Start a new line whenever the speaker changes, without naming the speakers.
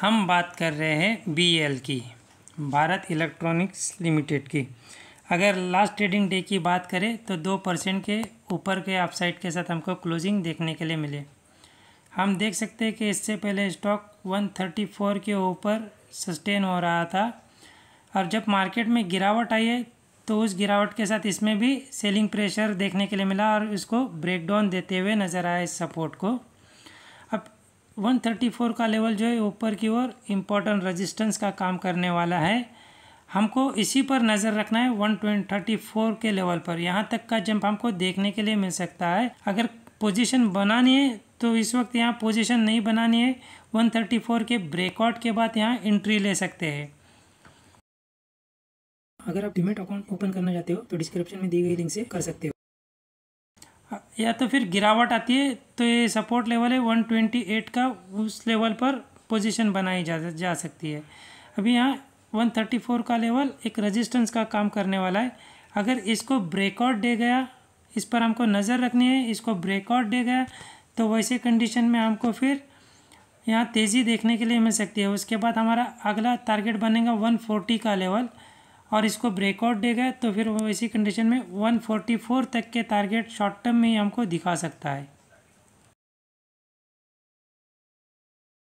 हम बात कर रहे हैं बीएल की भारत इलेक्ट्रॉनिक्स लिमिटेड की अगर लास्ट ट्रेडिंग डे की बात करें तो दो परसेंट के ऊपर के अपसाइड के साथ हमको क्लोजिंग देखने के लिए मिले हम देख सकते हैं कि इससे पहले स्टॉक 134 के ऊपर सस्टेन हो रहा था और जब मार्केट में गिरावट आई है तो उस गिरावट के साथ इसमें भी सेलिंग प्रेशर देखने के लिए मिला और इसको ब्रेकडाउन देते हुए नज़र आया इस सपोर्ट को 134 का लेवल जो है ऊपर की ओर इम्पोर्टेंट रेजिस्टेंस का काम करने वाला है हमको इसी पर नज़र रखना है वन थर्टी फोर के लेवल पर यहाँ तक का जंप हमको देखने के लिए मिल सकता है अगर पोजीशन बनानी है तो इस वक्त यहाँ पोजीशन नहीं बनानी है 134 के ब्रेकआउट के बाद यहाँ एंट्री ले सकते हैं
अगर आप डिमेट अकाउंट ओपन करना चाहते हो तो डिस्क्रिप्शन में दी गई लिंक से कर सकते हो
हाँ, या तो फिर गिरावट आती है तो ये सपोर्ट लेवल है वन ट्वेंटी एट का उस लेवल पर पोजीशन बनाई जा जा सकती है अभी यहाँ वन थर्टी फोर का लेवल एक रेजिस्टेंस का काम करने वाला है अगर इसको ब्रेकआउट दे गया इस पर हमको नज़र रखनी है इसको ब्रेकआउट दे गया तो वैसे कंडीशन में हमको फिर यहाँ तेज़ी देखने के लिए मिल सकती है उसके बाद हमारा अगला टारगेट बनेगा फोर्टी का लेवल और इसको ब्रेकआउट देगा तो फिर वो इसी कंडीशन में 144 तक के टारगेट शॉर्ट टर्म में ही हमको दिखा सकता है